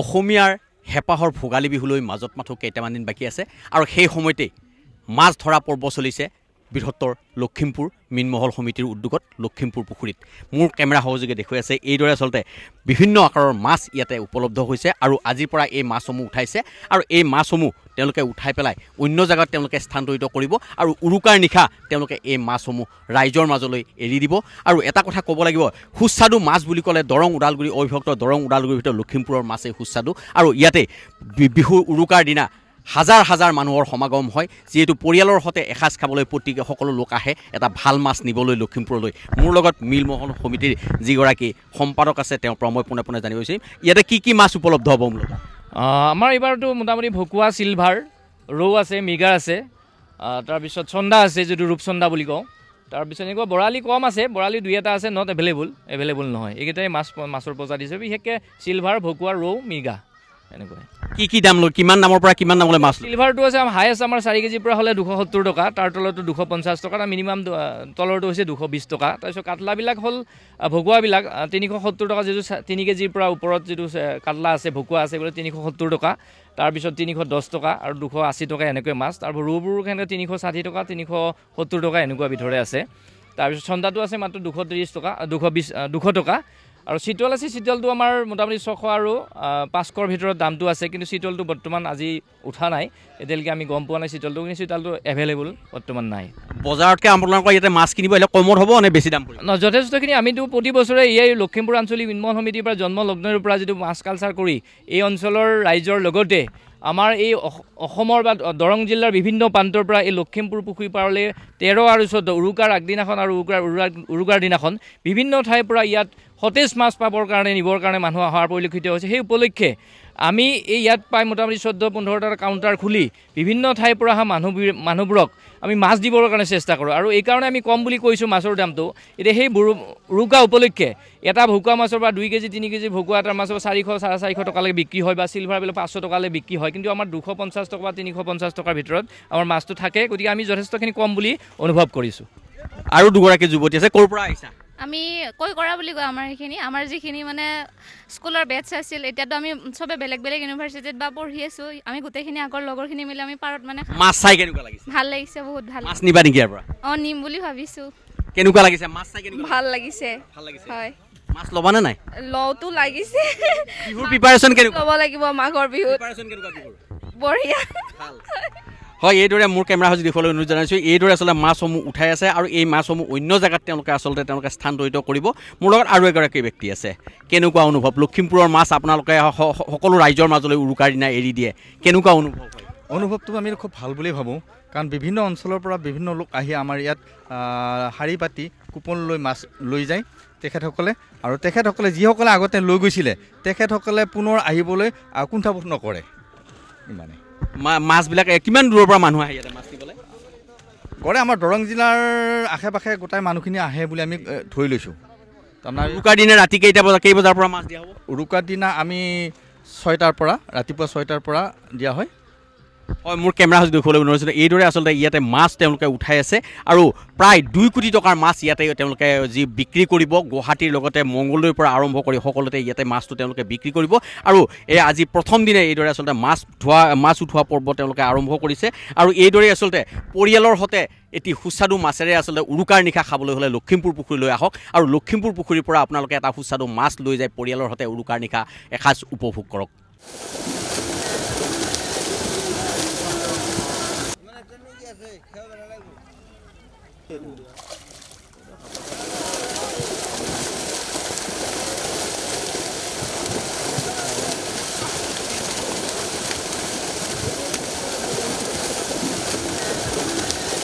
অসমীয়াৰ হেঁপাহৰ ভোগালী বিহুলৈ মাজত মাথো কেইটামান দিন বাকী আছে আৰু সেই সময়তেই মাছ ধৰা পৰ্ব চলিছে বৃহত্তৰ লখিমপুৰ মীনমহল সমিতিৰ উদ্যোগত লখিমপুৰ পুখুৰীত মোৰ কেমেৰা সহযোগে দেখুৱাই আছে এইদৰে আচলতে বিভিন্ন আকাৰৰ মাছ ইয়াতে উপলব্ধ হৈছে আৰু আজিৰ পৰা এই মাছসমূহ উঠাইছে আৰু এই মাছসমূহ তেওঁলোকে উঠাই পেলাই অন্য জেগাত তেওঁলোকে স্থানান্তৰিত কৰিব আৰু উৰুকাৰ নিশা তেওঁলোকে এই মাছসমূহ ৰাইজৰ মাজলৈ এৰি দিব আৰু এটা কথা ক'ব লাগিব সুস্বাদু মাছ বুলি ক'লে দৰং ওদালগুৰি অভিভক্ত দৰং ওদালগুৰিৰ ভিতৰত লখিমপুৰৰ মাছেই সুস্বাদু আৰু ইয়াতে বিহুৰ উৰুকাৰ দিনা হাজাৰ হাজাৰ মানুহৰ সমাগম হয় যিহেতু পৰিয়ালৰ সৈতে এসাজ খাবলৈ প্ৰতিকে সকলো লোক আহে এটা ভাল মাছ নিবলৈ লখিমপুৰলৈ মোৰ লগত মিলমোহন সমিতিৰ যিগৰাকী সম্পাদক আছে তেওঁৰ পৰা মই পোনে পোনে জানিব বিচাৰিম ইয়াতে কি কি মাছ উপলব্ধ হ'ব মোৰ আমাৰ এইবাৰতো মোটামুটি ভকুৱা চিলভাৰ ৰৌ আছে মিগাৰ আছে তাৰপিছত চন্দা আছে যিটো ৰূপচন্দা বুলি কওঁ তাৰপিছত এনেকুৱা বৰালি কম আছে বৰালি দুই এটা আছে নট এভেইলেবল এভেইলেবল নহয় এইকেইটাই মাছ মাছৰ প্ৰজাতি হিচাপে বিশেষকৈ চিলভাৰ ভকুৱা ৰৌ মিগা এনেকুৱাই কি কি দাম লৈ কিমান দামৰ পৰা কিমান দামলৈ মাছ চিলভাৰটো আছে হাই আছে আমাৰ চাৰি কেজিৰ পৰা হ'লে দুশ সত্তৰ টকা তাৰ তলৰটো দুশ পঞ্চাছ টকা আৰু মিনিমাম তলৰটো হৈছে দুশ বিছ টকা তাৰপিছত কাটলাবিলাক হ'ল ভকুৱাবিলাক তিনিশ সত্তৰ টকা যিটো তিনি কেজিৰ পৰা ওপৰত যিটো কাটলা আছে ভকুৱা আছে বোলে তিনিশ সত্তৰ টকা তাৰপিছত তিনিশ দহ টকা আৰু দুশ আশী টকা এনেকৈ মাছ তাৰপৰা ৰৌবোৰ সেনেকৈ তিনিশ ষাঠি টকা তিনিশ সত্তৰ টকা এনেকুৱা বিধৰে আছে তাৰপিছত চন্দাটো আছে মাত্ৰ দুশ ত্ৰিছ টকা দুশ বিছ দুশ টকা আৰু চিতল আছে চিতলটো আমাৰ মোটামুটি ছশ আৰু পাঁচশৰ ভিতৰত দামটো আছে কিন্তু চিতলটো বৰ্তমান আজি উঠা নাই এতিয়ালৈকে আমি গম পোৱা নাই চিতলটো কিন্তু চিতলটো এভেইলেবল বৰ্তমান নাই বজাৰতকৈ আপোনালোকৰ ইয়াতে মাছ কিনিব আহিলে কমত হ'ব নে বেছি দাম ন যথেষ্টখিনি আমিতো প্ৰতি বছৰে এই লখিমপুৰ আঞ্চলিক উন্মল সমিতিৰ পৰা জন্ম লগ্নৰ পৰা যিটো মাছ কালচাৰ কৰি এই অঞ্চলৰ ৰাইজৰ লগতে আমাৰ এই অসমৰ বা দৰং জিলাৰ বিভিন্ন প্ৰান্তৰ পৰা এই লখিমপুৰ পুখুৰী পাৰলৈ তেৰ আৰু চৈধ্য উৰুকাৰ আগদিনাখন আৰু উৰুকাৰ উৰুকাৰ দিনাখন বিভিন্ন ঠাইৰ পৰা ইয়াত সতেজ মাছ পাবৰ কাৰণে নিবৰ কাৰণে মানুহ অহাৰ পৰিলক্ষিত হৈছে সেই উপলক্ষে আমি এই ইয়াত প্ৰায় মোটামুটি চৈধ্য পোন্ধৰটা কাউণ্টাৰ খুলি বিভিন্ন ঠাইৰ পৰা অহা মানুহ মানুহবোৰক আমি মাছ দিবৰ কাৰণে চেষ্টা কৰোঁ আৰু এইকাৰণে আমি কম বুলি কৈছোঁ মাছৰ দামটো এতিয়া সেই উৰুকা উপলক্ষে এটা ভকুৱা মাছৰ পৰা দুই কেজি তিনি কেজি ভকুৱা এটা মাছৰ পৰা চাৰিশ চাৰে চাৰিশ টকালৈকে বিক্ৰী হয় বা চিলভাৰ বিলাক পাঁচশ টকালৈ বিক্ৰী হয় কিন্তু আমাৰ দুশ পঞ্চাছ টকা বা তিনিশ পঞ্চাছ টকাৰ ভিতৰত আমাৰ মাছটো থাকে গতিকে আমি যথেষ্টখিনি কম বুলি অনুভৱ কৰিছোঁ আৰু দুগৰাকী যুৱতী আছে ক'ৰ পৰা আহিছা আমি কৈ কৰা বুলি কয় আমাৰ সেইখিনি আমাৰ যিখিনি মানে স্কুলৰ বেটছ আছিল এতিয়াতো আমি চবে বেলেগ বেলেগ ইউনিভাৰ্চিটিত বা পঢ়ি আছোঁ আমি গোটেইখিনি আগৰ লগৰখিনি মিলি আমি পাৰত মানে মাছ চাই কেনেকুৱা লাগিছে ভাল লাগিছে বহুত ভাল মাছ নিবা নেকি ইয়াৰ পৰা অঁ নিম বুলি ভাবিছোঁ কেনেকুৱা লাগিছে মাছ চাই কেনেকুৱা ভাল লাগিছে ভাল লাগিছে হয় মাছ ল'বা নে নাই লওঁতো লাগিছে বিহুৰ প্ৰিপাৰেশ্যন কেনেকুৱা ল'ব লাগিব মাঘৰ বিহুত প্ৰিপাৰেশ্যন কেনেকুৱা বিহুৰ বঢ়িয়া ভাল হয় এইদৰে মোৰ কেমেৰা হাউচ দেখুৱাবলৈ অনুৰোধ জনাইছোঁ এইদৰে আচলতে মাছসমূহ উঠাই আছে আৰু এই মাছসমূহ অন্য জেগাত তেওঁলোকে আচলতে তেওঁলোকে স্থানান্তৰিত কৰিব মোৰ লগত আৰু এগৰাকী ব্যক্তি আছে কেনেকুৱা অনুভৱ লখিমপুৰৰ মাছ আপোনালোকে সকলো ৰাইজৰ মাজলৈ উৰুকাৰ দিনা এৰি দিয়ে কেনেকুৱা অনুভৱ অনুভৱটো আমি খুব ভাল বুলিয়েই ভাবোঁ কাৰণ বিভিন্ন অঞ্চলৰ পৰা বিভিন্ন লোক আহি আমাৰ ইয়াত শাৰী পাতি কুপন লৈ মাছ লৈ যায় তেখেতসকলে আৰু তেখেতসকলে যিসকলে আগতে লৈ গৈছিলে তেখেতসকলে পুনৰ আহিবলৈ কুণ্ঠাবোধ নকৰে ইমানেই মাছবিলাক কিমান দূৰৰ পৰা মানুহ আহে ইয়াতে মাছ নিবলৈ গড়ে আমাৰ দৰং জিলাৰ আশে পাশে গোটেই মানুহখিনি আহে বুলি আমি ধৰি লৈছোঁ তাৰমানে উৰুকাৰ দিনা ৰাতি কেইটা বজাৰ কেই পৰা মাছ দিয়া হ'ব উৰুকাৰ দিনা আমি ছয়টাৰ পৰা ৰাতিপুৱা ছয়টাৰ পৰা দিয়া হয় হয় মোৰ কেমেৰা দেখুৱাবলৈ নোৱাৰিছিলে এইদৰে আচলতে ইয়াতে মাছ তেওঁলোকে উঠাই আছে আৰু প্ৰায় দুই কোটি টকাৰ মাছ ইয়াতে তেওঁলোকে যি বিক্ৰী কৰিব গুৱাহাটীৰ লগতে মংগলদৈৰ পৰা আৰম্ভ কৰি সকলোতে ইয়াতে মাছটো তেওঁলোকে বিক্ৰী কৰিব আৰু এই আজি প্ৰথম দিনে এইদৰে আচলতে মাছ ধোৱা মাছ উঠোৱা পৰ্ব তেওঁলোকে আৰম্ভ কৰিছে আৰু এইদৰেই আচলতে পৰিয়ালৰ সৈতে এটি সুস্বাদু মাছেৰে আচলতে উৰুকাৰ নিশা খাবলৈ হ'লে লখিমপুৰ পুখুৰীলৈ আহক আৰু লখিমপুৰ পুখুৰীৰ পৰা আপোনালোকে এটা সুস্বাদু মাছ লৈ যায় পৰিয়ালৰ সৈতে উৰুকাৰ নিশা এসাঁজ উপভোগ কৰক 嗯。